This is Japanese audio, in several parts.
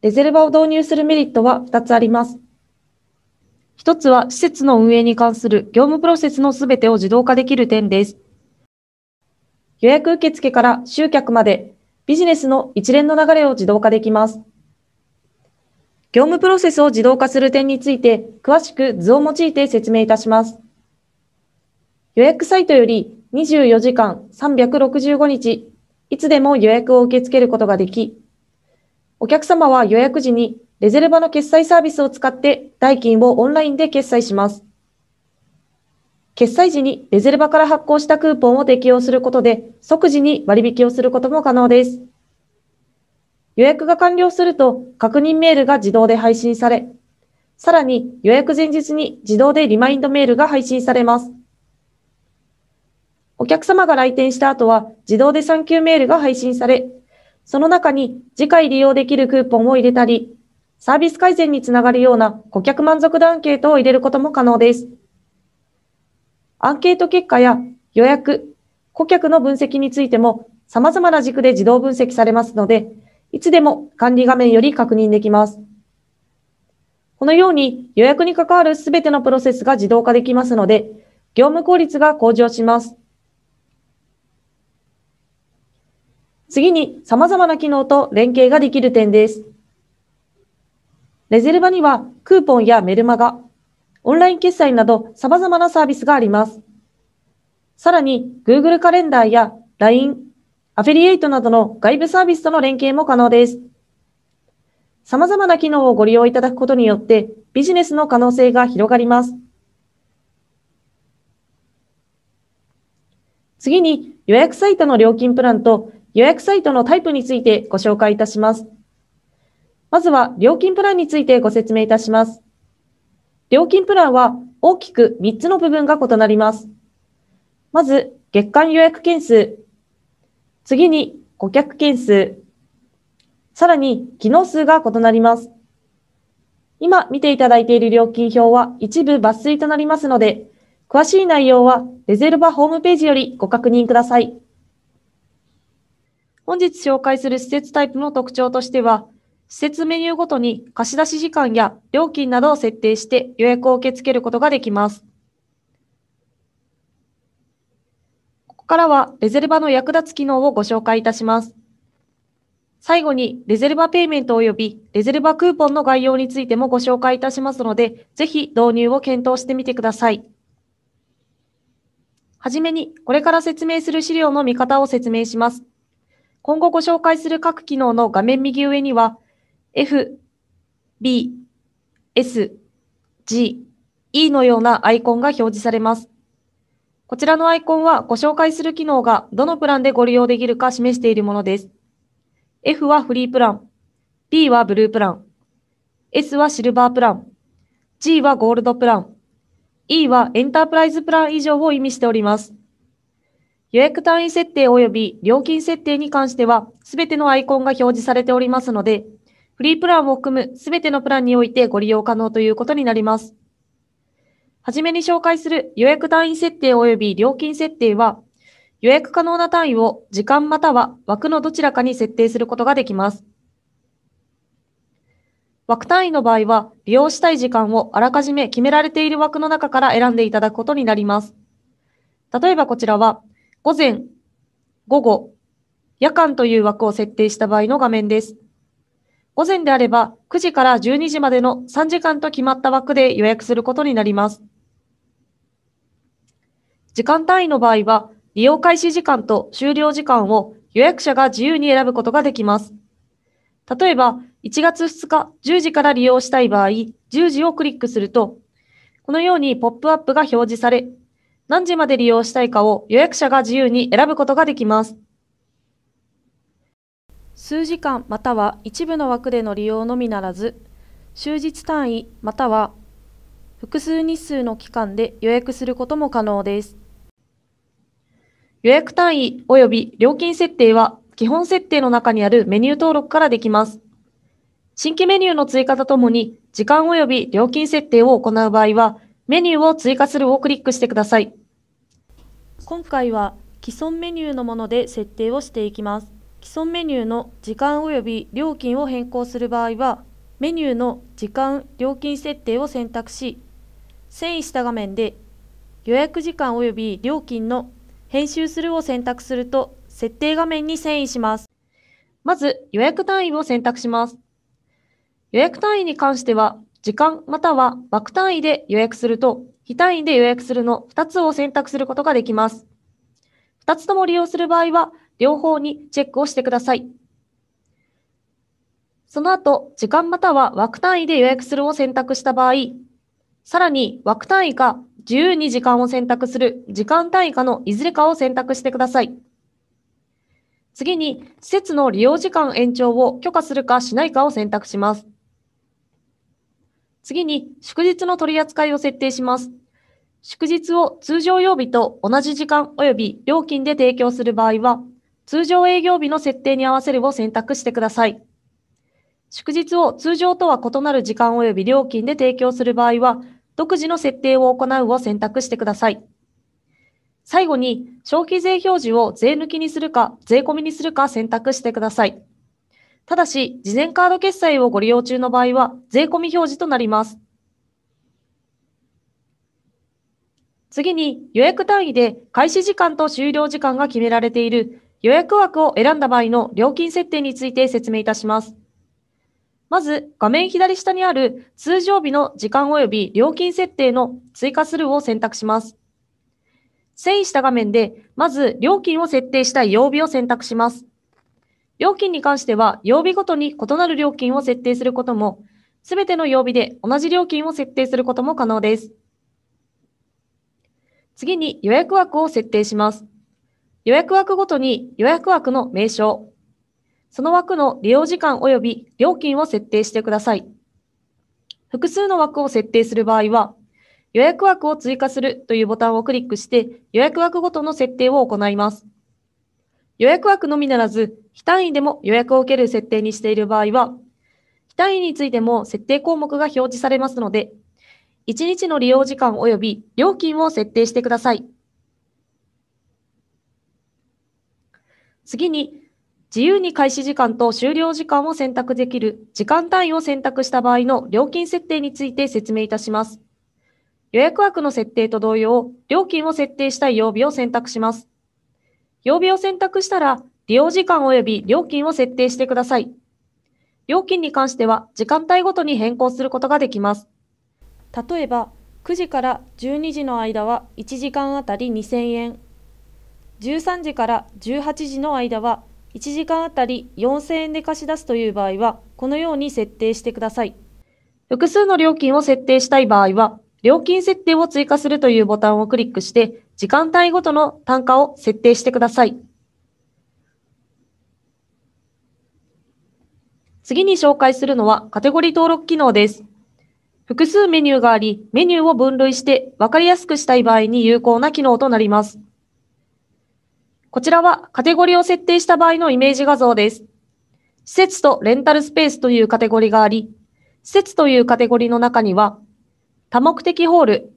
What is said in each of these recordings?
レゼルバを導入するメリットは2つあります。1つは施設の運営に関する業務プロセスのすべてを自動化できる点です。予約受付から集客までビジネスの一連の流れを自動化できます。業務プロセスを自動化する点について、詳しく図を用いて説明いたします。予約サイトより24時間365日、いつでも予約を受け付けることができ、お客様は予約時にレゼルバの決済サービスを使って代金をオンラインで決済します。決済時にレゼルバから発行したクーポンを適用することで、即時に割引をすることも可能です。予約が完了すると確認メールが自動で配信され、さらに予約前日に自動でリマインドメールが配信されます。お客様が来店した後は自動で産休メールが配信され、その中に次回利用できるクーポンを入れたり、サービス改善につながるような顧客満足度アンケートを入れることも可能です。アンケート結果や予約、顧客の分析についても様々な軸で自動分析されますので、いつでも管理画面より確認できます。このように予約に関わるすべてのプロセスが自動化できますので、業務効率が向上します。次に様々な機能と連携ができる点です。レゼルバにはクーポンやメルマガ、オンライン決済など様々なサービスがあります。さらに Google カレンダーや LINE、アフィリエイトなどの外部サービスとの連携も可能です。様々な機能をご利用いただくことによってビジネスの可能性が広がります。次に予約サイトの料金プランと予約サイトのタイプについてご紹介いたします。まずは料金プランについてご説明いたします。料金プランは大きく3つの部分が異なります。まず、月間予約件数、次に顧客件数、さらに機能数が異なります。今見ていただいている料金表は一部抜粋となりますので、詳しい内容はレゼルバホームページよりご確認ください。本日紹介する施設タイプの特徴としては、施設メニューごとに貸し出し時間や料金などを設定して予約を受け付けることができます。からはレゼルバの役立つ機能をご紹介いたします。最後に、レゼルバペイメント及びレゼルバクーポンの概要についてもご紹介いたしますので、ぜひ導入を検討してみてください。はじめに、これから説明する資料の見方を説明します。今後ご紹介する各機能の画面右上には、F、B、S、G、E のようなアイコンが表示されます。こちらのアイコンはご紹介する機能がどのプランでご利用できるか示しているものです。F はフリープラン、B はブループラン、S はシルバープラン、G はゴールドプラン、E はエンタープライズプラン以上を意味しております。予約単位設定及び料金設定に関しては、全てのアイコンが表示されておりますので、フリープランを含む全てのプランにおいてご利用可能ということになります。はじめに紹介する予約単位設定及び料金設定は、予約可能な単位を時間または枠のどちらかに設定することができます。枠単位の場合は、利用したい時間をあらかじめ決められている枠の中から選んでいただくことになります。例えばこちらは、午前、午後、夜間という枠を設定した場合の画面です。午前であれば、9時から12時までの3時間と決まった枠で予約することになります。時間単位の場合は、利用開始時間と終了時間を予約者が自由に選ぶことができます。例えば、1月2日10時から利用したい場合、10時をクリックすると、このようにポップアップが表示され、何時まで利用したいかを予約者が自由に選ぶことができます。数時間または一部の枠での利用のみならず、終日単位または複数日数の期間で予約することも可能です。予約単位及び料金設定は基本設定の中にあるメニュー登録からできます。新規メニューの追加とともに、時間及び料金設定を行う場合は、メニューを追加するをクリックしてください。今回は既存メニューのもので設定をしていきます。既存メニューの時間及び料金を変更する場合は、メニューの時間・料金設定を選択し、遷移した画面で予約時間及び料金の編集するを選択すると、設定画面に遷移します。まず、予約単位を選択します。予約単位に関しては、時間または枠単位で予約すると、非単位で予約するの2つを選択することができます。2つとも利用する場合は、両方にチェックをしてください。その後、時間または枠単位で予約するを選択した場合、さらに枠単位が自由に時間を選択する時間単位かのいずれかを選択してください。次に、施設の利用時間延長を許可するかしないかを選択します。次に、祝日の取り扱いを設定します。祝日を通常曜日と同じ時間及び料金で提供する場合は、通常営業日の設定に合わせるを選択してください。祝日を通常とは異なる時間及び料金で提供する場合は、独自の設定を行うを選択してください。最後に、消費税表示を税抜きにするか、税込みにするか選択してください。ただし、事前カード決済をご利用中の場合は、税込み表示となります。次に、予約単位で開始時間と終了時間が決められている予約枠を選んだ場合の料金設定について説明いたします。まず、画面左下にある通常日の時間及び料金設定の追加するを選択します。遷移した画面で、まず料金を設定したい曜日を選択します。料金に関しては、曜日ごとに異なる料金を設定することも、すべての曜日で同じ料金を設定することも可能です。次に予約枠を設定します。予約枠ごとに予約枠の名称、その枠の利用時間及び料金を設定してください。複数の枠を設定する場合は、予約枠を追加するというボタンをクリックして、予約枠ごとの設定を行います。予約枠のみならず、非単位でも予約を受ける設定にしている場合は、非単位についても設定項目が表示されますので、1日の利用時間及び料金を設定してください。次に、自由に開始時間と終了時間を選択できる時間単位を選択した場合の料金設定について説明いたします。予約枠の設定と同様、料金を設定したい曜日を選択します。曜日を選択したら、利用時間及び料金を設定してください。料金に関しては、時間帯ごとに変更することができます。例えば、9時から12時の間は1時間あたり2000円、13時から18時の間は1時間あたり4000円で貸し出すという場合は、このように設定してください。複数の料金を設定したい場合は、料金設定を追加するというボタンをクリックして、時間帯ごとの単価を設定してください。次に紹介するのはカテゴリー登録機能です。複数メニューがあり、メニューを分類して分かりやすくしたい場合に有効な機能となります。こちらはカテゴリーを設定した場合のイメージ画像です。施設とレンタルスペースというカテゴリーがあり、施設というカテゴリーの中には、多目的ホール、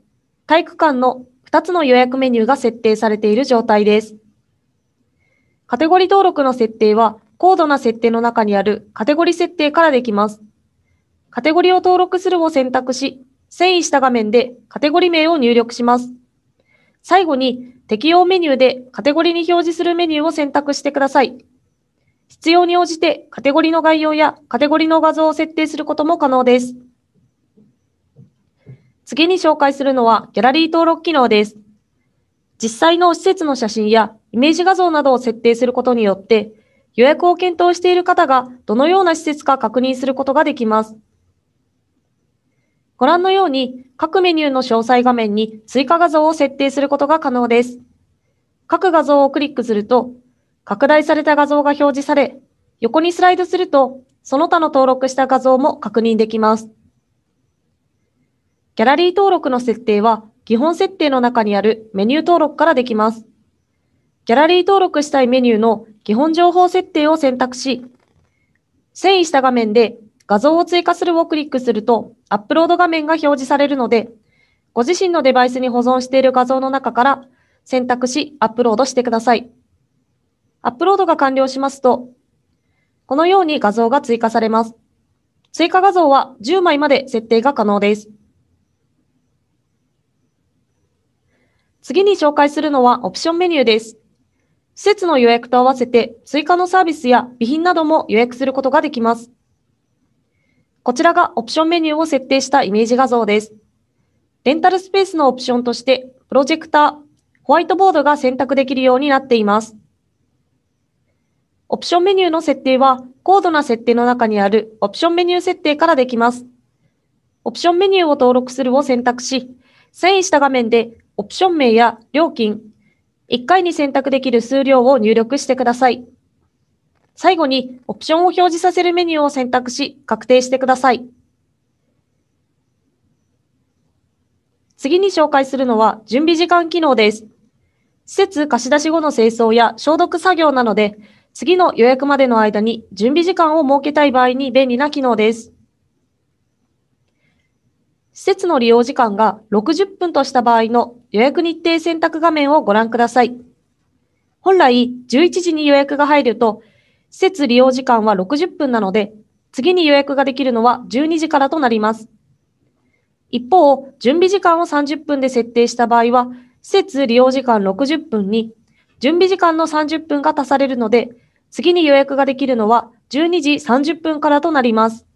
体育館の2つの予約メニューが設定されている状態です。カテゴリー登録の設定は、高度な設定の中にあるカテゴリー設定からできます。カテゴリーを登録するを選択し、遷移した画面でカテゴリー名を入力します。最後に、適用メニューでカテゴリーに表示するメニューを選択してください。必要に応じてカテゴリーの概要やカテゴリーの画像を設定することも可能です。次に紹介するのはギャラリー登録機能です。実際の施設の写真やイメージ画像などを設定することによって予約を検討している方がどのような施設か確認することができます。ご覧のように、各メニューの詳細画面に追加画像を設定することが可能です。各画像をクリックすると、拡大された画像が表示され、横にスライドすると、その他の登録した画像も確認できます。ギャラリー登録の設定は、基本設定の中にあるメニュー登録からできます。ギャラリー登録したいメニューの基本情報設定を選択し、遷移した画面で画像を追加するをクリックすると、アップロード画面が表示されるので、ご自身のデバイスに保存している画像の中から選択し、アップロードしてください。アップロードが完了しますと、このように画像が追加されます。追加画像は10枚まで設定が可能です。次に紹介するのはオプションメニューです。施設の予約と合わせて追加のサービスや備品なども予約することができます。こちらがオプションメニューを設定したイメージ画像です。レンタルスペースのオプションとして、プロジェクター、ホワイトボードが選択できるようになっています。オプションメニューの設定は、高度な設定の中にあるオプションメニュー設定からできます。オプションメニューを登録するを選択し、遷移した画面でオプション名や料金、1回に選択できる数量を入力してください。最後にオプションを表示させるメニューを選択し、確定してください。次に紹介するのは準備時間機能です。施設貸し出し後の清掃や消毒作業なので、次の予約までの間に準備時間を設けたい場合に便利な機能です。施設の利用時間が60分とした場合の予約日程選択画面をご覧ください。本来、11時に予約が入ると、施設利用時間は60分なので、次に予約ができるのは12時からとなります。一方、準備時間を30分で設定した場合は、施設利用時間60分に、準備時間の30分が足されるので、次に予約ができるのは12時30分からとなります。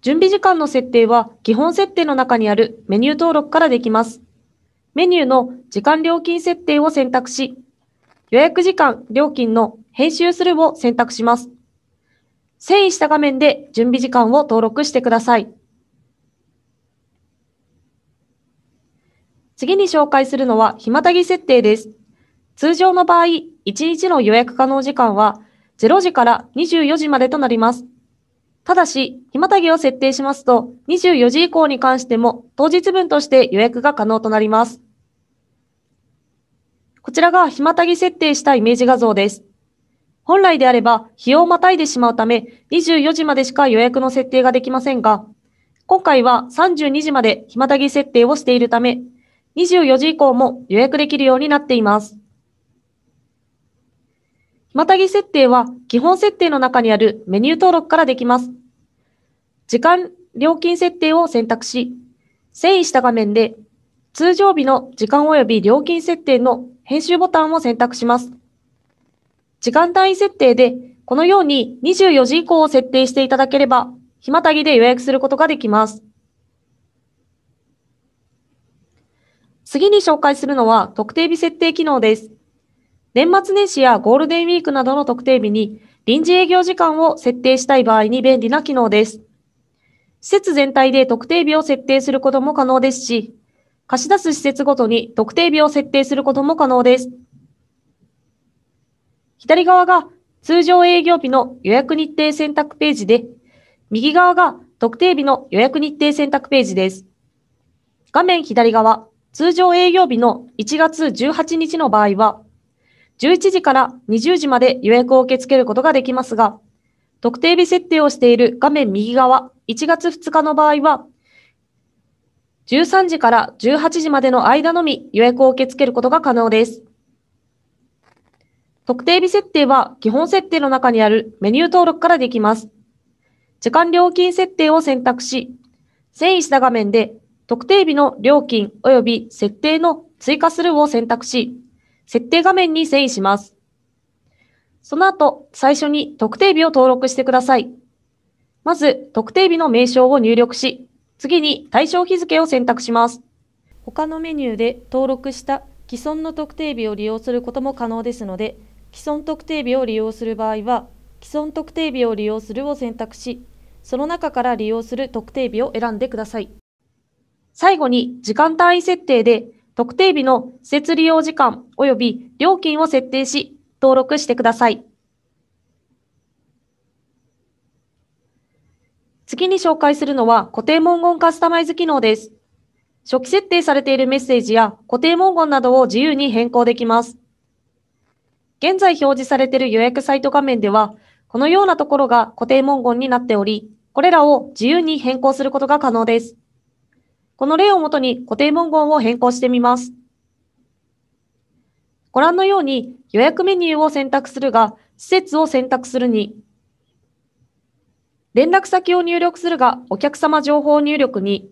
準備時間の設定は基本設定の中にあるメニュー登録からできます。メニューの時間料金設定を選択し、予約時間、料金の編集するを選択します。遷移した画面で準備時間を登録してください。次に紹介するのは、ひまたぎ設定です。通常の場合、1日の予約可能時間は0時から24時までとなります。ただし、ひまたぎを設定しますと、24時以降に関しても当日分として予約が可能となります。こちらが日またぎ設定したイメージ画像です。本来であれば、日をまたいでしまうため、24時までしか予約の設定ができませんが、今回は32時まで日またぎ設定をしているため、24時以降も予約できるようになっています。日またぎ設定は、基本設定の中にあるメニュー登録からできます。時間、料金設定を選択し、遷移した画面で通常日の時間及び料金設定の編集ボタンを選択します。時間単位設定で、このように24時以降を設定していただければ、日またぎで予約することができます。次に紹介するのは特定日設定機能です。年末年始やゴールデンウィークなどの特定日に臨時営業時間を設定したい場合に便利な機能です。施設全体で特定日を設定することも可能ですし、貸し出す施設ごとに特定日を設定することも可能です。左側が通常営業日の予約日程選択ページで、右側が特定日の予約日程選択ページです。画面左側、通常営業日の1月18日の場合は、11時から20時まで予約を受け付けることができますが、特定日設定をしている画面右側、1月2日の場合は、13時から18時までの間のみ予約を受け付けることが可能です。特定日設定は基本設定の中にあるメニュー登録からできます。時間料金設定を選択し、遷移した画面で特定日の料金及び設定の追加するを選択し、設定画面に遷移します。その後、最初に特定日を登録してください。まず、特定日の名称を入力し、次に対象日付を選択します。他のメニューで登録した既存の特定日を利用することも可能ですので、既存特定日を利用する場合は、既存特定日を利用するを選択し、その中から利用する特定日を選んでください。最後に時間単位設定で特定日の施設利用時間及び料金を設定し登録してください。次に紹介するのは固定文言カスタマイズ機能です。初期設定されているメッセージや固定文言などを自由に変更できます。現在表示されている予約サイト画面では、このようなところが固定文言になっており、これらを自由に変更することが可能です。この例をもとに固定文言を変更してみます。ご覧のように予約メニューを選択するが、施設を選択するに、連絡先を入力するが、お客様情報入力に、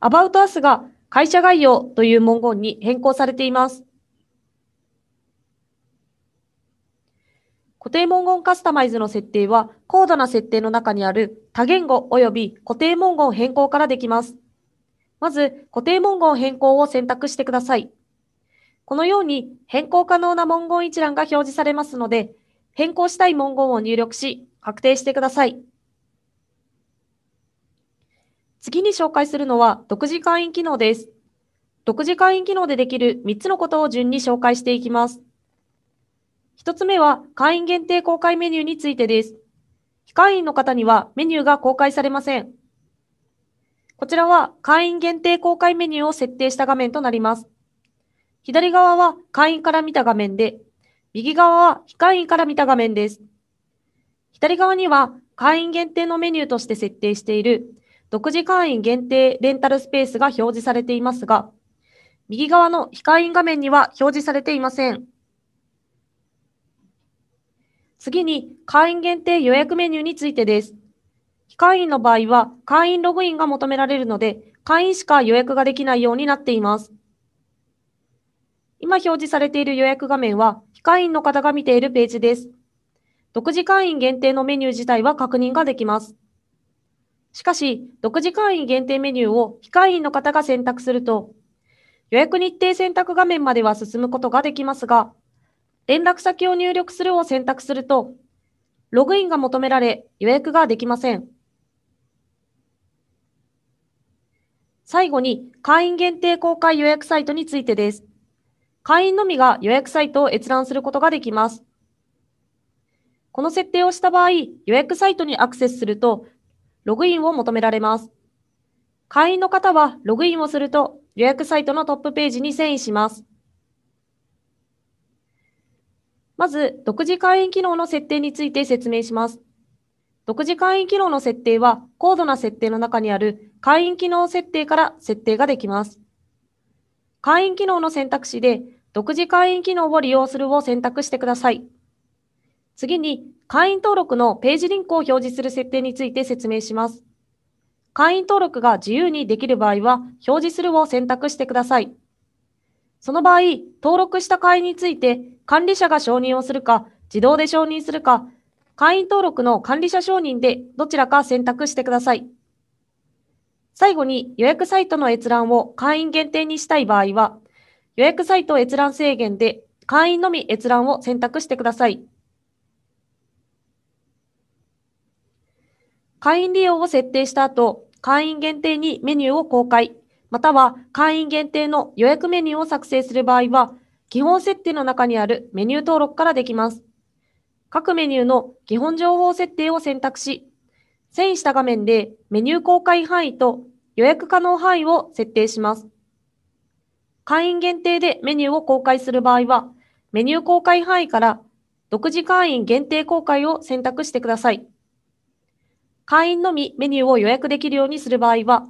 About Us が会社概要という文言に変更されています。固定文言カスタマイズの設定は、高度な設定の中にある多言語及び固定文言変更からできます。まず、固定文言変更を選択してください。このように変更可能な文言一覧が表示されますので、変更したい文言を入力し、確定してください。次に紹介するのは、独自会員機能です。独自会員機能でできる3つのことを順に紹介していきます。1つ目は、会員限定公開メニューについてです。非会員の方にはメニューが公開されません。こちらは会員限定公開メニューを設定した画面となります。左側は会員から見た画面で、右側は非会員から見た画面です。左側には会員限定のメニューとして設定している独自会員限定レンタルスペースが表示されていますが、右側の非会員画面には表示されていません。次に会員限定予約メニューについてです。非会員の場合は会員ログインが求められるので、会員しか予約ができないようになっています。今表示されている予約画面は、非会員の方が見ているページです。独自会員限定のメニュー自体は確認ができます。しかし、独自会員限定メニューを非会員の方が選択すると、予約日程選択画面までは進むことができますが、連絡先を入力するを選択すると、ログインが求められ予約ができません。最後に、会員限定公開予約サイトについてです。会員のみが予約サイトを閲覧することができます。この設定をした場合、予約サイトにアクセスすると、ログインを求められます。会員の方はログインをすると予約サイトのトップページに遷移します。まず、独自会員機能の設定について説明します。独自会員機能の設定は、高度な設定の中にある会員機能設定から設定ができます。会員機能の選択肢で、独自会員機能を利用するを選択してください。次に、会員登録のページリンクを表示する設定について説明します。会員登録が自由にできる場合は、表示するを選択してください。その場合、登録した会員について、管理者が承認をするか、自動で承認するか、会員登録の管理者承認でどちらか選択してください。最後に予約サイトの閲覧を会員限定にしたい場合は、予約サイト閲覧制限で会員のみ閲覧を選択してください。会員利用を設定した後、会員限定にメニューを公開、または会員限定の予約メニューを作成する場合は、基本設定の中にあるメニュー登録からできます。各メニューの基本情報設定を選択し、遷移した画面でメニュー公開範囲と予約可能範囲を設定します。会員限定でメニューを公開する場合は、メニュー公開範囲から独自会員限定公開を選択してください。会員のみメニューを予約できるようにする場合は、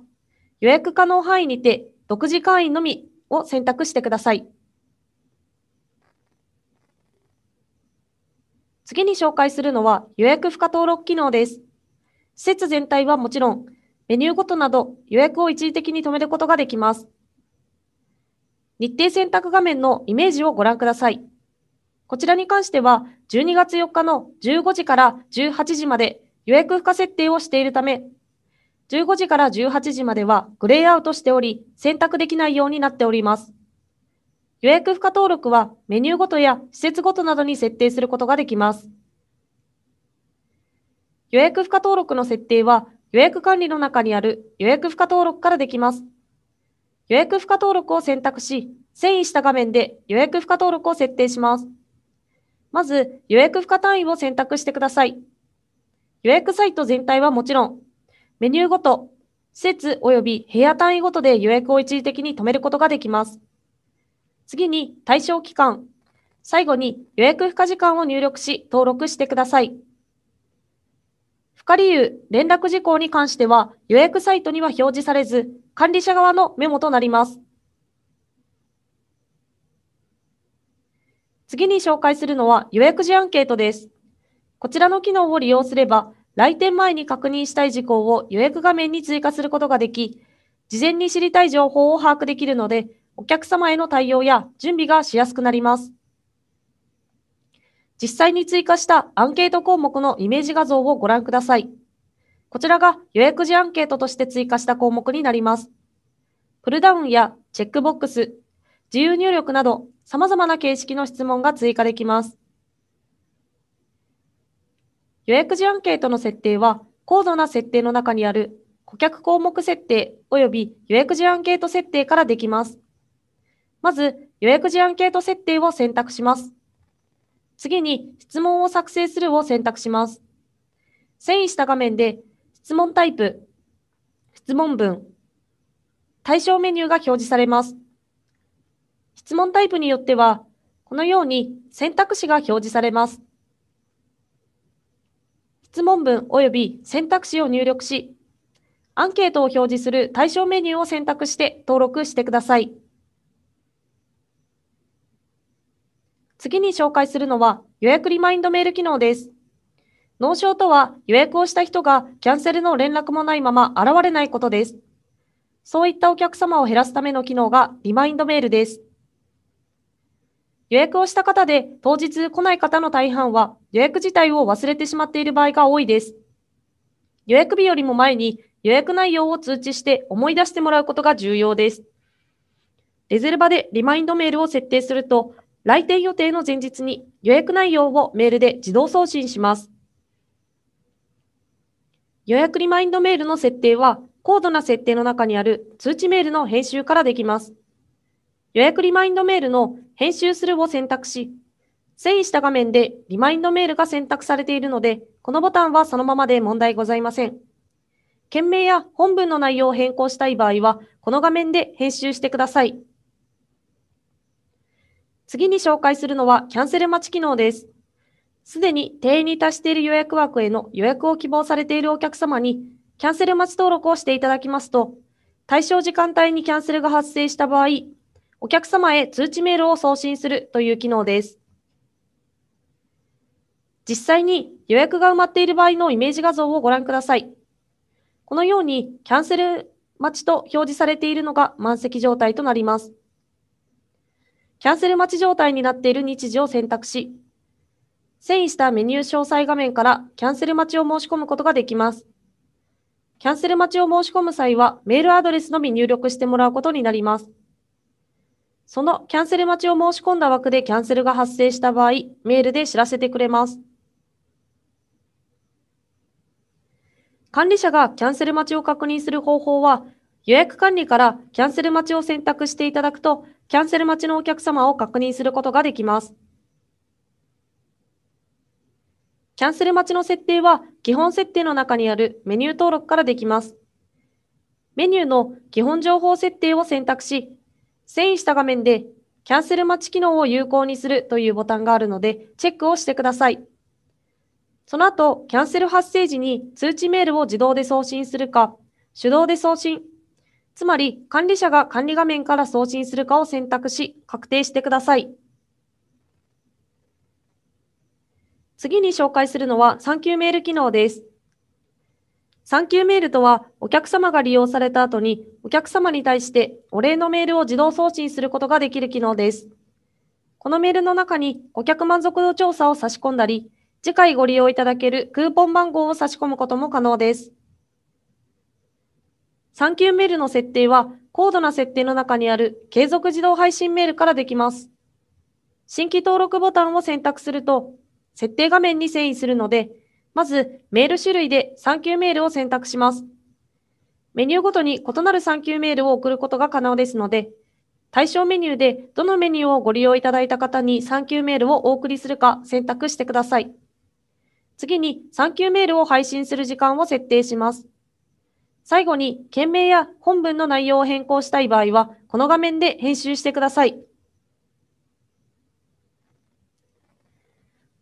予約可能範囲にて独自会員のみを選択してください。次に紹介するのは予約不可登録機能です。施設全体はもちろん、メニューごとなど予約を一時的に止めることができます。日程選択画面のイメージをご覧ください。こちらに関しては、12月4日の15時から18時まで予約負荷設定をしているため、15時から18時まではグレーアウトしており、選択できないようになっております。予約負荷登録はメニューごとや施設ごとなどに設定することができます。予約負荷登録の設定は予約管理の中にある予約負荷登録からできます。予約負荷登録を選択し、遷移した画面で予約負荷登録を設定します。まず、予約負荷単位を選択してください。予約サイト全体はもちろん、メニューごと、施設及び部屋単位ごとで予約を一時的に止めることができます。次に対象期間、最後に予約不可時間を入力し登録してください。不可理由、連絡事項に関しては予約サイトには表示されず、管理者側のメモとなります。次に紹介するのは予約時アンケートです。こちらの機能を利用すれば、来店前に確認したい事項を予約画面に追加することができ、事前に知りたい情報を把握できるので、お客様への対応や準備がしやすくなります。実際に追加したアンケート項目のイメージ画像をご覧ください。こちらが予約時アンケートとして追加した項目になります。プルダウンやチェックボックス、自由入力など様々な形式の質問が追加できます。予約時アンケートの設定は、高度な設定の中にある顧客項目設定及び予約時アンケート設定からできます。まず、予約時アンケート設定を選択します。次に、質問を作成するを選択します。遷移した画面で、質問タイプ、質問文、対象メニューが表示されます。質問タイプによっては、このように選択肢が表示されます。質問文及び選択肢を入力し、アンケートを表示する対象メニューを選択して登録してください。次に紹介するのは予約リマインドメール機能です。脳症とは予約をした人がキャンセルの連絡もないまま現れないことです。そういったお客様を減らすための機能がリマインドメールです。予約をした方で当日来ない方の大半は予約自体を忘れてしまっている場合が多いです。予約日よりも前に予約内容を通知して思い出してもらうことが重要です。レゼルバでリマインドメールを設定すると、来店予定の前日に予約内容をメールで自動送信します。予約リマインドメールの設定は、高度な設定の中にある通知メールの編集からできます。予約リマインドメールの編集するを選択し、遷移した画面でリマインドメールが選択されているので、このボタンはそのままで問題ございません。件名や本文の内容を変更したい場合は、この画面で編集してください。次に紹介するのはキャンセル待ち機能です。すでに定員に達している予約枠への予約を希望されているお客様に、キャンセル待ち登録をしていただきますと、対象時間帯にキャンセルが発生した場合、お客様へ通知メールを送信するという機能です。実際に予約が埋まっている場合のイメージ画像をご覧ください。このようにキャンセル待ちと表示されているのが満席状態となります。キャンセル待ち状態になっている日時を選択し、遷移したメニュー詳細画面からキャンセル待ちを申し込むことができます。キャンセル待ちを申し込む際は、メールアドレスのみ入力してもらうことになります。そのキャンセル待ちを申し込んだ枠でキャンセルが発生した場合、メールで知らせてくれます。管理者がキャンセル待ちを確認する方法は、予約管理からキャンセル待ちを選択していただくと、キャンセル待ちのお客様を確認することができます。キャンセル待ちの設定は、基本設定の中にあるメニュー登録からできます。メニューの基本情報設定を選択し、遷移した画面でキャンセル待ち機能を有効にするというボタンがあるので、チェックをしてください。その後、キャンセル発生時に通知メールを自動で送信するか、手動で送信、つまり管理者が管理画面から送信するかを選択し、確定してください。次に紹介するのは、産休メール機能です。サンキューメールとは、お客様が利用された後に、お客様に対してお礼のメールを自動送信することができる機能です。このメールの中に、顧客満足度調査を差し込んだり、次回ご利用いただけるクーポン番号を差し込むことも可能です。ューメールの設定は、高度な設定の中にある継続自動配信メールからできます。新規登録ボタンを選択すると、設定画面に遷移するので、まず、メール種類で3級メールを選択します。メニューごとに異なる3級メールを送ることが可能ですので、対象メニューでどのメニューをご利用いただいた方に3級メールをお送りするか選択してください。次に3級メールを配信する時間を設定します。最後に、件名や本文の内容を変更したい場合は、この画面で編集してください。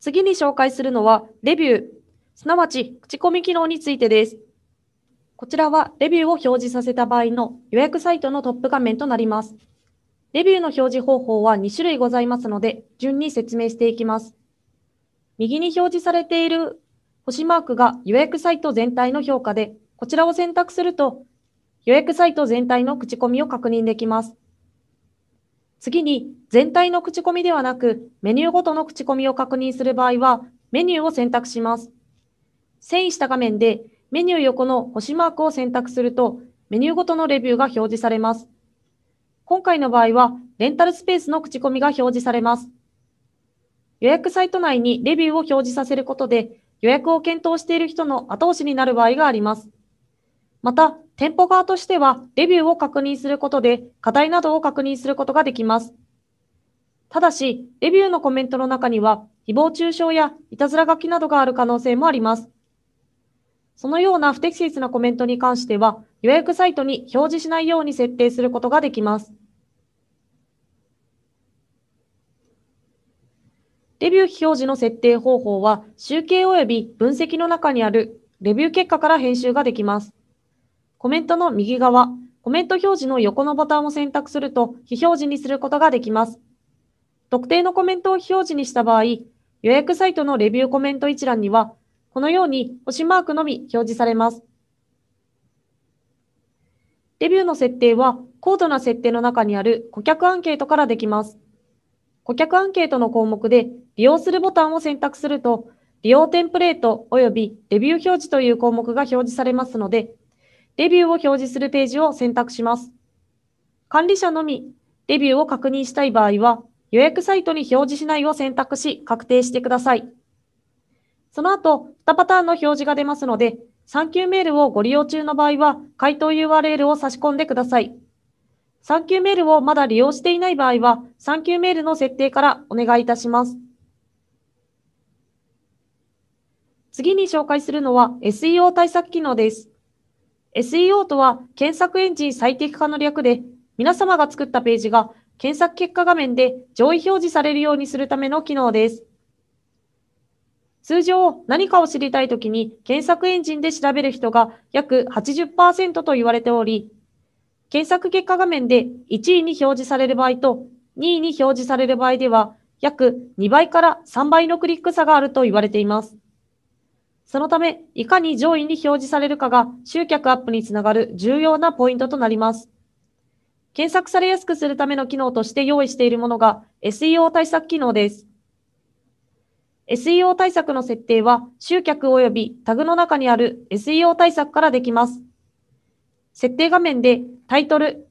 次に紹介するのは、レビュー、すなわち、口コミ機能についてです。こちらはレビューを表示させた場合の予約サイトのトップ画面となります。レビューの表示方法は2種類ございますので、順に説明していきます。右に表示されている星マークが予約サイト全体の評価で、こちらを選択すると、予約サイト全体の口コミを確認できます。次に、全体の口コミではなく、メニューごとの口コミを確認する場合は、メニューを選択します。遷移した画面でメニュー横の星マークを選択すると、メニューごとのレビューが表示されます。今回の場合は、レンタルスペースの口コミが表示されます。予約サイト内にレビューを表示させることで、予約を検討している人の後押しになる場合があります。また、店舗側としては、レビューを確認することで、課題などを確認することができます。ただし、レビューのコメントの中には、誹謗中傷やいたずら書きなどがある可能性もあります。そのような不適切なコメントに関しては、予約サイトに表示しないように設定することができます。レビュー非表示の設定方法は、集計及び分析の中にあるレビュー結果から編集ができます。コメントの右側、コメント表示の横のボタンを選択すると、非表示にすることができます。特定のコメントを非表示にした場合、予約サイトのレビューコメント一覧には、このように星マークのみ表示されます。レビューの設定は、高度な設定の中にある顧客アンケートからできます。顧客アンケートの項目で、利用するボタンを選択すると、利用テンプレート及びレビュー表示という項目が表示されますので、レビューを表示するページを選択します。管理者のみ、レビューを確認したい場合は、予約サイトに表示しないを選択し、確定してください。その後、2パターンの表示が出ますので、3級メールをご利用中の場合は、回答 URL を差し込んでください。3級メールをまだ利用していない場合は、3級メールの設定からお願いいたします。次に紹介するのは SEO 対策機能です。SEO とは検索エンジン最適化の略で、皆様が作ったページが検索結果画面で上位表示されるようにするための機能です。通常、何かを知りたいときに検索エンジンで調べる人が約80%と言われており、検索結果画面で1位に表示される場合と2位に表示される場合では、約2倍から3倍のクリック差があると言われています。そのため、いかに上位に表示されるかが集客アップにつながる重要なポイントとなります。検索されやすくするための機能として用意しているものが SEO 対策機能です。SEO 対策の設定は集客及びタグの中にある SEO 対策からできます。設定画面でタイトル、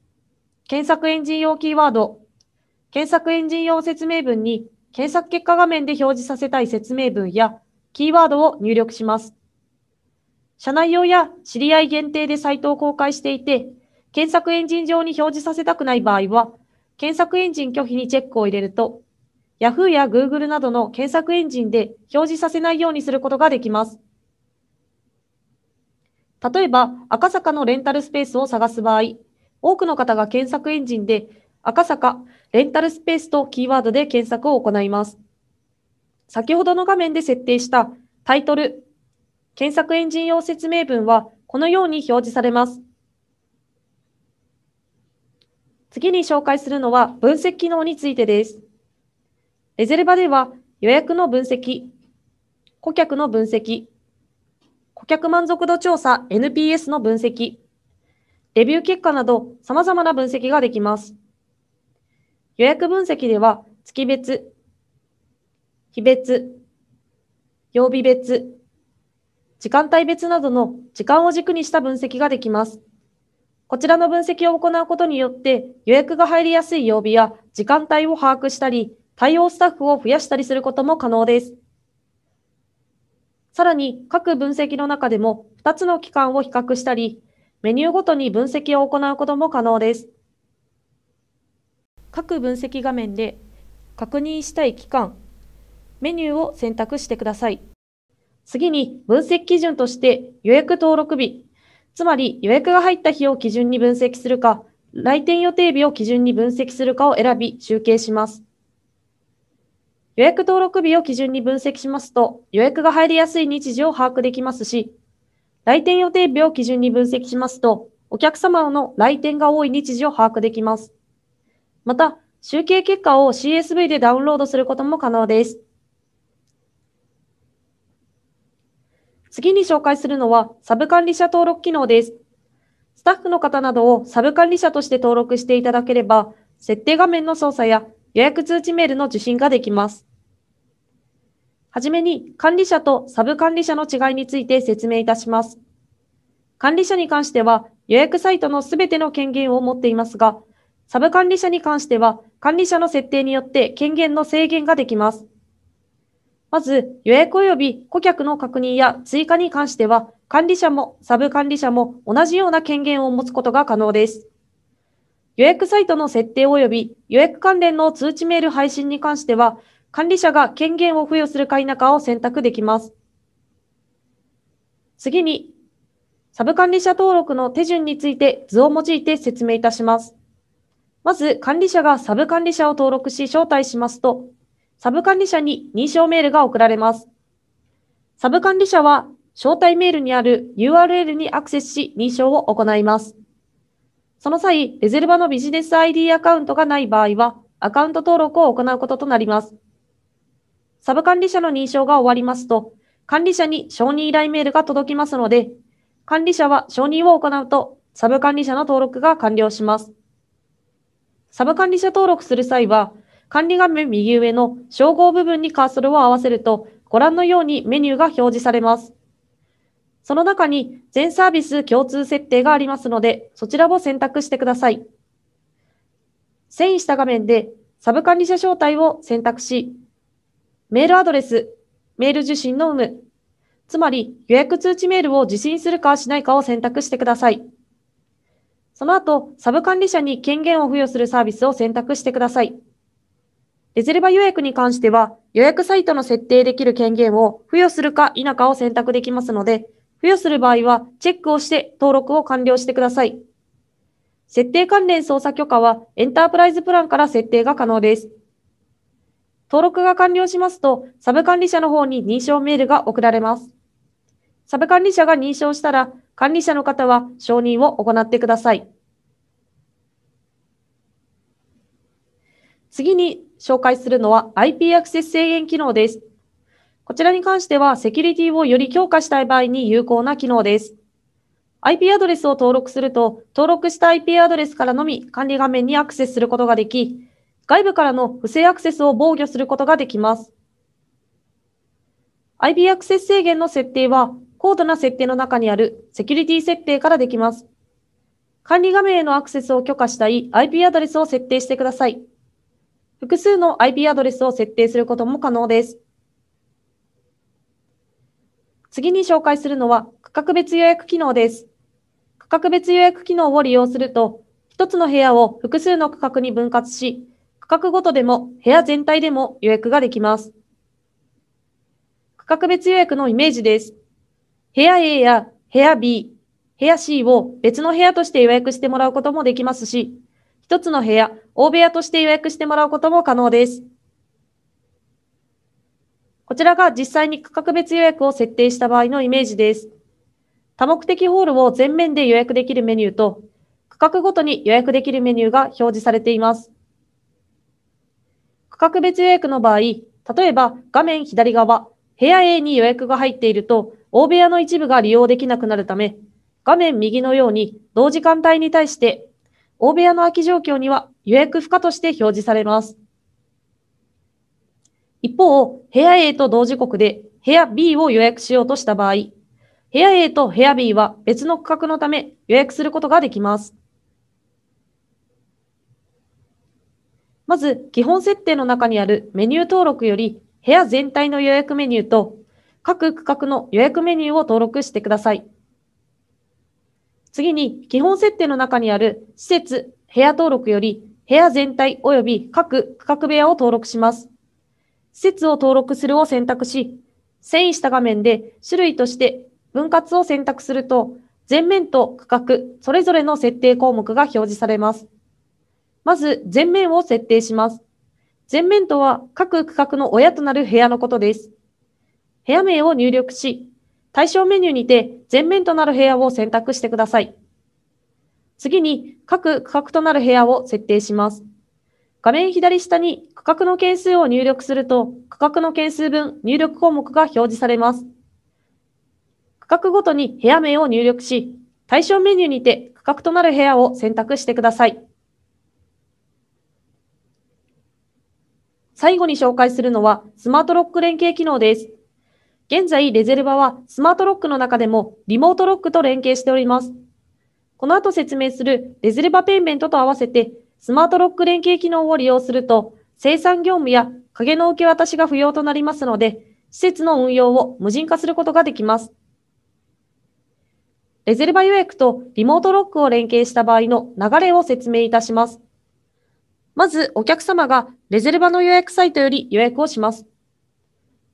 検索エンジン用キーワード、検索エンジン用説明文に検索結果画面で表示させたい説明文やキーワードを入力します。社内用や知り合い限定でサイトを公開していて、検索エンジン上に表示させたくない場合は、検索エンジン拒否にチェックを入れると、Yahoo や Google などの検索エンジンで表示させないようにすることができます。例えば、赤坂のレンタルスペースを探す場合、多くの方が検索エンジンで赤坂レンタルスペースとキーワードで検索を行います。先ほどの画面で設定したタイトル、検索エンジン用説明文はこのように表示されます。次に紹介するのは分析機能についてです。レゼルバでは予約の分析、顧客の分析、顧客満足度調査 NPS の分析、レビュー結果など様々な分析ができます。予約分析では月別、日別、曜日別、時間帯別などの時間を軸にした分析ができます。こちらの分析を行うことによって予約が入りやすい曜日や時間帯を把握したり、対応スタッフを増やしたりすることも可能です。さらに、各分析の中でも2つの期間を比較したり、メニューごとに分析を行うことも可能です。各分析画面で確認したい期間、メニューを選択してください。次に分析基準として予約登録日、つまり予約が入った日を基準に分析するか、来店予定日を基準に分析するかを選び集計します。予約登録日を基準に分析しますと、予約が入りやすい日時を把握できますし、来店予定日を基準に分析しますと、お客様の来店が多い日時を把握できます。また、集計結果を CSV でダウンロードすることも可能です。次に紹介するのは、サブ管理者登録機能です。スタッフの方などをサブ管理者として登録していただければ、設定画面の操作や予約通知メールの受信ができます。はじめに管理者とサブ管理者の違いについて説明いたします。管理者に関しては予約サイトのすべての権限を持っていますが、サブ管理者に関しては管理者の設定によって権限の制限ができます。まず予約及び顧客の確認や追加に関しては管理者もサブ管理者も同じような権限を持つことが可能です。予約サイトの設定及び予約関連の通知メール配信に関しては管理者が権限を付与するか否かを選択できます。次に、サブ管理者登録の手順について図を用いて説明いたします。まず、管理者がサブ管理者を登録し招待しますと、サブ管理者に認証メールが送られます。サブ管理者は、招待メールにある URL にアクセスし認証を行います。その際、レゼルバのビジネス ID アカウントがない場合は、アカウント登録を行うこととなります。サブ管理者の認証が終わりますと、管理者に承認依頼メールが届きますので、管理者は承認を行うと、サブ管理者の登録が完了します。サブ管理者登録する際は、管理画面右上の称号部分にカーソルを合わせると、ご覧のようにメニューが表示されます。その中に全サービス共通設定がありますので、そちらを選択してください。遷移した画面でサブ管理者招待を選択し、メールアドレス、メール受信の有無、つまり予約通知メールを受信するかしないかを選択してください。その後、サブ管理者に権限を付与するサービスを選択してください。レゼルバ予約に関しては、予約サイトの設定できる権限を付与するか否かを選択できますので、付与する場合はチェックをして登録を完了してください。設定関連操作許可はエンタープライズプランから設定が可能です。登録が完了しますと、サブ管理者の方に認証メールが送られます。サブ管理者が認証したら、管理者の方は承認を行ってください。次に紹介するのは IP アクセス制限機能です。こちらに関しては、セキュリティをより強化したい場合に有効な機能です。IP アドレスを登録すると、登録した IP アドレスからのみ管理画面にアクセスすることができ、外部からの不正アクセスを防御することができます。IP アクセス制限の設定は、高度な設定の中にあるセキュリティ設定からできます。管理画面へのアクセスを許可したい IP アドレスを設定してください。複数の IP アドレスを設定することも可能です。次に紹介するのは価格別予約機能です。価格別予約機能を利用すると、一つの部屋を複数の価格に分割し、区画ごとでも部屋全体でも予約ができます。区画別予約のイメージです。部屋 A や部屋 B、部屋 C を別の部屋として予約してもらうこともできますし、一つの部屋、大部屋として予約してもらうことも可能です。こちらが実際に区画別予約を設定した場合のイメージです。多目的ホールを全面で予約できるメニューと、区画ごとに予約できるメニューが表示されています。区画別予約の場合、例えば画面左側、部屋 A に予約が入っていると、大部屋の一部が利用できなくなるため、画面右のように同時間帯に対して、大部屋の空き状況には予約不可として表示されます。一方、部屋 A と同時刻で部屋 B を予約しようとした場合、部屋 A と部屋 B は別の区画のため予約することができます。まず、基本設定の中にあるメニュー登録より、部屋全体の予約メニューと、各区画の予約メニューを登録してください。次に、基本設定の中にある施設、部屋登録より、部屋全体及び各区画部屋を登録します。施設を登録するを選択し、遷移した画面で種類として分割を選択すると、前面と区画、それぞれの設定項目が表示されます。まず、前面を設定します。前面とは各区画の親となる部屋のことです。部屋名を入力し、対象メニューにて前面となる部屋を選択してください。次に各区画となる部屋を設定します。画面左下に区画の件数を入力すると、区画の件数分入力項目が表示されます。区画ごとに部屋名を入力し、対象メニューにて区画となる部屋を選択してください。最後に紹介するのはスマートロック連携機能です。現在、レゼルバはスマートロックの中でもリモートロックと連携しております。この後説明するレゼルバペイメントと合わせてスマートロック連携機能を利用すると生産業務や影の受け渡しが不要となりますので施設の運用を無人化することができます。レゼルバ予約とリモートロックを連携した場合の流れを説明いたします。まず、お客様がレゼルバの予約サイトより予約をします。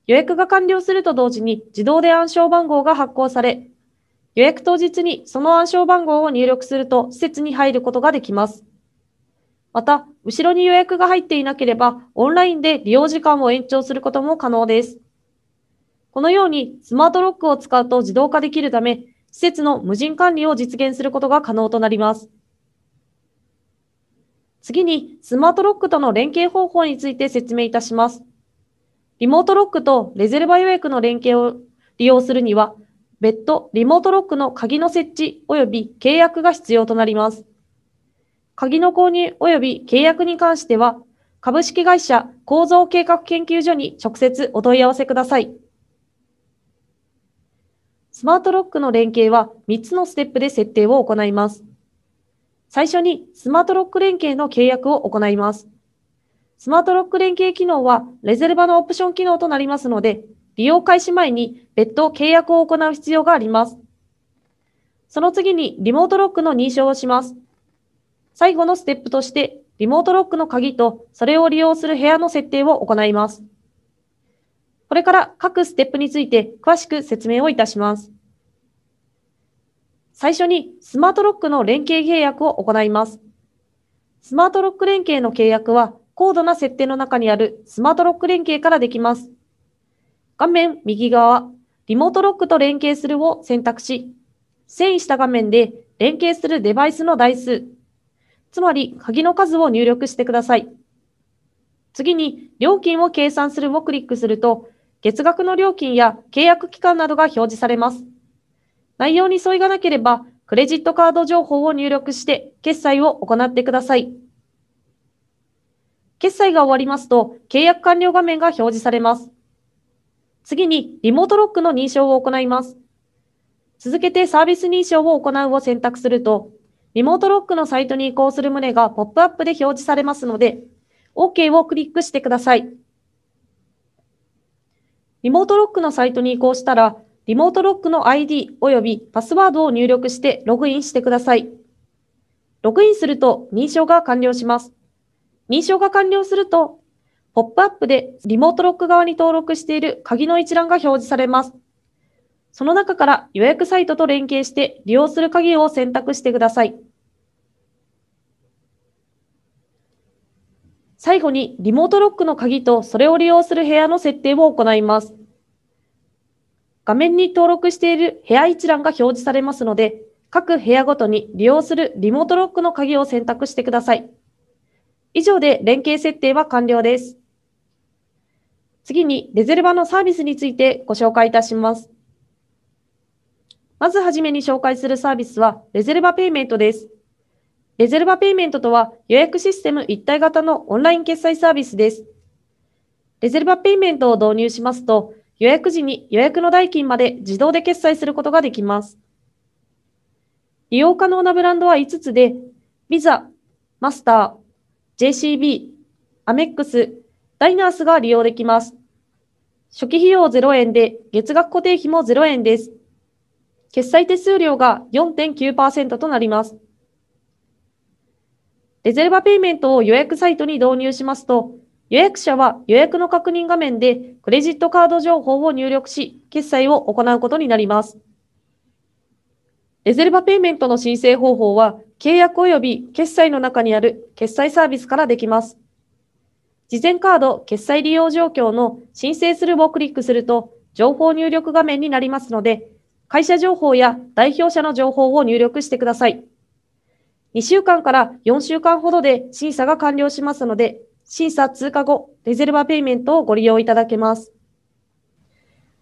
予約が完了すると同時に自動で暗証番号が発行され、予約当日にその暗証番号を入力すると施設に入ることができます。また、後ろに予約が入っていなければ、オンラインで利用時間を延長することも可能です。このように、スマートロックを使うと自動化できるため、施設の無人管理を実現することが可能となります。次に、スマートロックとの連携方法について説明いたします。リモートロックとレゼルバ予約の連携を利用するには、別途リモートロックの鍵の設置及び契約が必要となります。鍵の購入及び契約に関しては、株式会社構造計画研究所に直接お問い合わせください。スマートロックの連携は3つのステップで設定を行います。最初にスマートロック連携の契約を行います。スマートロック連携機能はレゼルバのオプション機能となりますので、利用開始前に別途契約を行う必要があります。その次にリモートロックの認証をします。最後のステップとして、リモートロックの鍵とそれを利用する部屋の設定を行います。これから各ステップについて詳しく説明をいたします。最初にスマートロックの連携契約を行います。スマートロック連携の契約は、高度な設定の中にあるスマートロック連携からできます。画面右側、リモートロックと連携するを選択し、遷移した画面で連携するデバイスの台数、つまり鍵の数を入力してください。次に、料金を計算するをクリックすると、月額の料金や契約期間などが表示されます。内容に沿いがなければ、クレジットカード情報を入力して決済を行ってください。決済が終わりますと、契約完了画面が表示されます。次に、リモートロックの認証を行います。続けてサービス認証を行うを選択すると、リモートロックのサイトに移行する旨がポップアップで表示されますので、OK をクリックしてください。リモートロックのサイトに移行したら、リモートロックの ID 及びパスワードを入力してログインしてください。ログインすると認証が完了します。認証が完了すると、ポップアップでリモートロック側に登録している鍵の一覧が表示されます。その中から予約サイトと連携して利用する鍵を選択してください。最後にリモートロックの鍵とそれを利用する部屋の設定を行います。画面に登録している部屋一覧が表示されますので、各部屋ごとに利用するリモートロックの鍵を選択してください。以上で連携設定は完了です。次に、レゼルバのサービスについてご紹介いたします。まずはじめに紹介するサービスは、レゼルバペイメントです。レゼルバペイメントとは、予約システム一体型のオンライン決済サービスです。レゼルバペイメントを導入しますと、予約時に予約の代金まで自動で決済することができます。利用可能なブランドは5つで、ビザ、マスター、JCB、アメックス、ダイナースが利用できます。初期費用0円で、月額固定費も0円です。決済手数料が4.9%となります。レゼルバペイメントを予約サイトに導入しますと、予約者は予約の確認画面でクレジットカード情報を入力し、決済を行うことになります。レゼルバペイメントの申請方法は、契約及び決済の中にある決済サービスからできます。事前カード決済利用状況の申請するをクリックすると、情報入力画面になりますので、会社情報や代表者の情報を入力してください。2週間から4週間ほどで審査が完了しますので、審査通過後、レゼルバペイメントをご利用いただけます。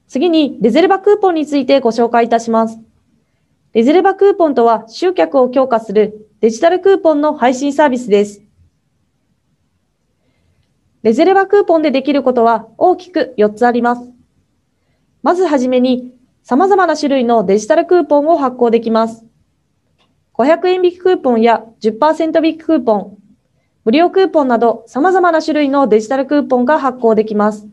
次に、レゼルバクーポンについてご紹介いたします。レゼルバクーポンとは、集客を強化するデジタルクーポンの配信サービスです。レゼルバクーポンでできることは大きく4つあります。まずはじめに、様々な種類のデジタルクーポンを発行できます。500円引きクーポンや10%引きクーポン、無料クーポンなど様々な種類のデジタルクーポンが発行できます。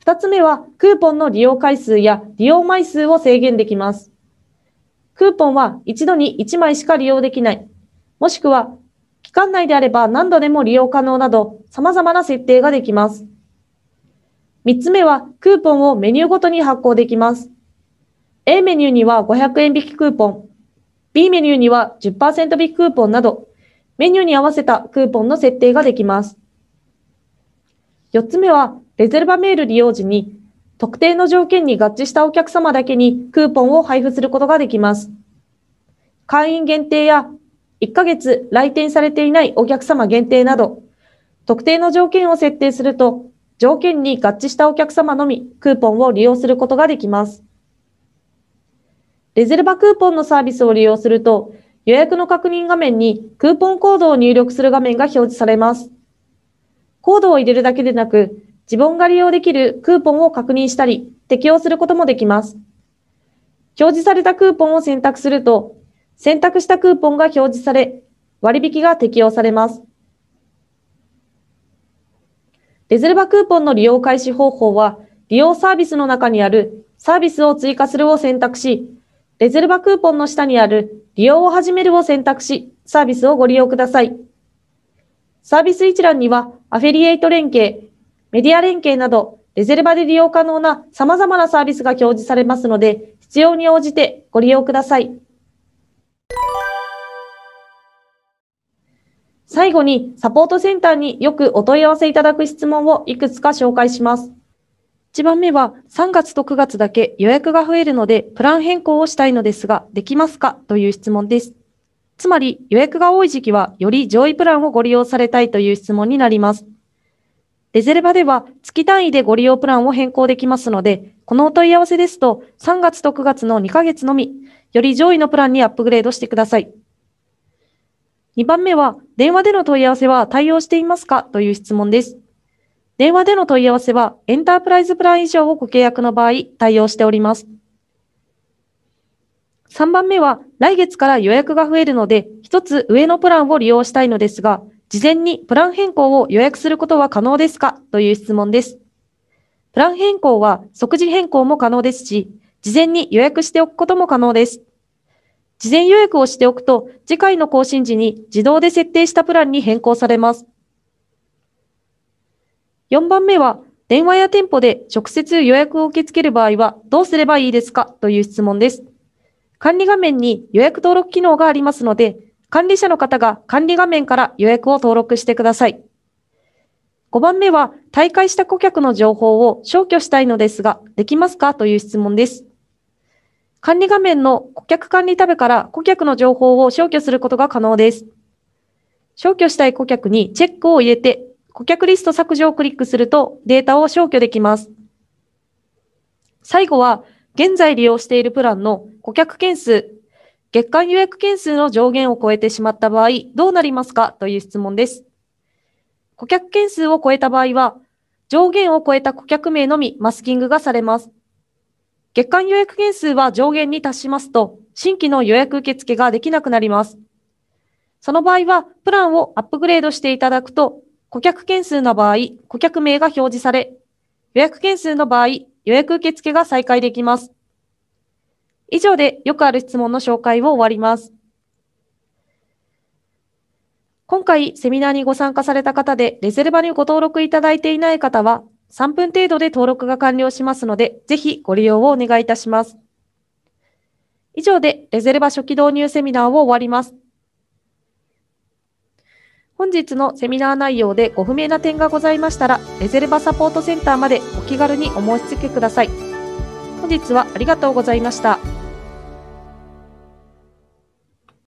二つ目は、クーポンの利用回数や利用枚数を制限できます。クーポンは一度に1枚しか利用できない、もしくは期間内であれば何度でも利用可能など様々な設定ができます。三つ目は、クーポンをメニューごとに発行できます。A メニューには500円引きクーポン、B メニューには10%引きクーポンなど、メニューに合わせたクーポンの設定ができます。4つ目は、レゼルバメール利用時に、特定の条件に合致したお客様だけにクーポンを配布することができます。会員限定や、1ヶ月来店されていないお客様限定など、特定の条件を設定すると、条件に合致したお客様のみクーポンを利用することができます。レゼルバクーポンのサービスを利用すると、予約の確認画面にクーポンコードを入力する画面が表示されます。コードを入れるだけでなく、自分が利用できるクーポンを確認したり、適用することもできます。表示されたクーポンを選択すると、選択したクーポンが表示され、割引が適用されます。レズルバクーポンの利用開始方法は、利用サービスの中にあるサービスを追加するを選択し、レゼルバクーポンの下にある利用を始めるを選択し、サービスをご利用ください。サービス一覧には、アフィリエイト連携、メディア連携など、レゼルバで利用可能な様々なサービスが表示されますので、必要に応じてご利用ください。最後に、サポートセンターによくお問い合わせいただく質問をいくつか紹介します。1番目は3月と9月だけ予約が増えるのでプラン変更をしたいのですができますかという質問です。つまり予約が多い時期はより上位プランをご利用されたいという質問になります。レゼルバでは月単位でご利用プランを変更できますので、このお問い合わせですと3月と9月の2ヶ月のみ、より上位のプランにアップグレードしてください。2番目は電話での問い合わせは対応していますかという質問です。電話での問い合わせは、エンタープライズプラン以上をご契約の場合、対応しております。3番目は、来月から予約が増えるので、1つ上のプランを利用したいのですが、事前にプラン変更を予約することは可能ですかという質問です。プラン変更は即時変更も可能ですし、事前に予約しておくことも可能です。事前予約をしておくと、次回の更新時に自動で設定したプランに変更されます。4番目は、電話や店舗で直接予約を受け付ける場合はどうすればいいですかという質問です。管理画面に予約登録機能がありますので、管理者の方が管理画面から予約を登録してください。5番目は、退会した顧客の情報を消去したいのですが、できますかという質問です。管理画面の顧客管理タブから顧客の情報を消去することが可能です。消去したい顧客にチェックを入れて顧客リスト削除をクリックするとデータを消去できます。最後は、現在利用しているプランの顧客件数、月間予約件数の上限を超えてしまった場合、どうなりますかという質問です。顧客件数を超えた場合は、上限を超えた顧客名のみマスキングがされます。月間予約件数は上限に達しますと、新規の予約受付ができなくなります。その場合は、プランをアップグレードしていただくと、顧客件数の場合、顧客名が表示され、予約件数の場合、予約受付が再開できます。以上でよくある質問の紹介を終わります。今回セミナーにご参加された方で、レゼルバにご登録いただいていない方は、3分程度で登録が完了しますので、ぜひご利用をお願いいたします。以上でレゼルバ初期導入セミナーを終わります。本日のセミナー内容でご不明な点がございましたら、レゼルバサポートセンターまでお気軽にお申し付けください。本日はありがとうございました。